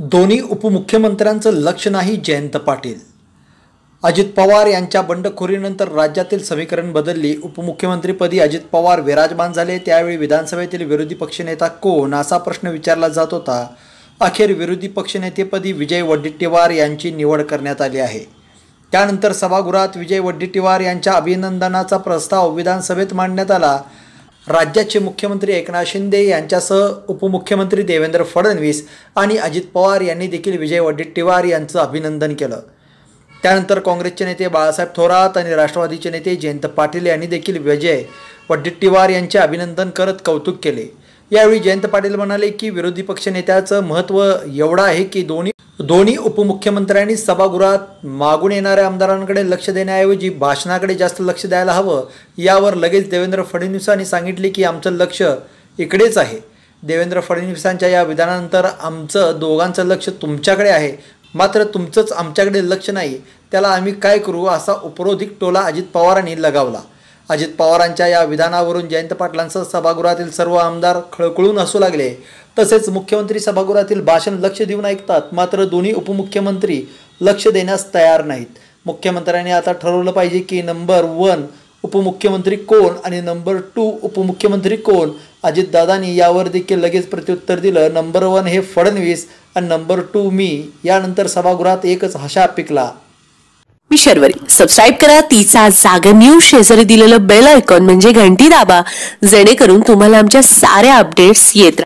दोन्ही उपमुख्यमंत्र्यांचं लक्ष नाही जयंत पाटील अजित पवार यांच्या बंडखोरीनंतर राज्यातील समीकरण बदलली उपमुख्यमंत्रीपदी अजित पवार विराजमान झाले त्यावेळी विधानसभेतील विरोधी पक्षनेता कोण असा प्रश्न विचारला जात होता अखेर विरोधी पक्षनेतेपदी विजय वडेट्टीवार यांची निवड करण्यात आली आहे त्यानंतर सभागृहात विजय वडेट्टीवार यांच्या अभिनंदनाचा प्रस्ताव विधानसभेत मांडण्यात आला राज्याचे मुख्यमंत्री एकनाथ शिंदे यांच्यासह उपमुख्यमंत्री देवेंद्र फडणवीस आणि अजित पवार यांनी देखील विजय वडेट्टीवार यांचं अभिनंदन केलं त्यानंतर काँग्रेसचे नेते बाळासाहेब थोरात आणि राष्ट्रवादीचे नेते जयंत पाटील यांनी देखील विजय वडेट्टीवार यांचे अभिनंदन करत कौतुक केले यावेळी जयंत पाटील म्हणाले की विरोधी पक्षनेत्याचं महत्त्व एवढं आहे की दोन्ही दोन्ही उपमुख्यमंत्र्यांनी सभागृहात मागून येणाऱ्या आमदारांकडे लक्ष देण्याऐवजी भाषणाकडे जास्त लक्ष द्यायला हवं यावर लगेच देवेंद्र फडणवीसांनी सांगितले की आमचं लक्ष इकडेच आहे देवेंद्र फडणवीसांच्या या विधानानंतर आमचं दोघांचं लक्ष तुमच्याकडे आहे मात्र तुमचंच आमच्याकडे लक्ष नाही त्याला आम्ही काय करू असा उपरोधिक टोला अजित पवारांनी लगावला अजित पवारांच्या या विधानावरून जयंत पाटलांचं सभागृहातील सर्व आमदार खळखळून असू लागले तसेच मुख्यमंत्री सभागृहातील भाषण लक्ष देऊन ऐकतात मात्र दोन्ही उपमुख्यमंत्री लक्ष देण्यास तयार नाहीत मुख्यमंत्र्यांनी आता ठरवलं पाहिजे की नंबर वन उपमुख्यमंत्री कोण आणि नंबर टू उपमुख्यमंत्री कोण अजितदादांनी यावर देखील लगेच प्रत्युत्तर दिलं नंबर वन हे फडणवीस आणि नंबर टू मी यानंतर सभागृहात एकच हशा पिकला मी शर्वरी सबस्क्राईब करा तिचा जागर न्यूज शेजारी दिलेलं बेल आयकॉन म्हणजे घंटी दाबा जेणेकरून तुम्हाला आमच्या साऱ्या अपडेट्स येत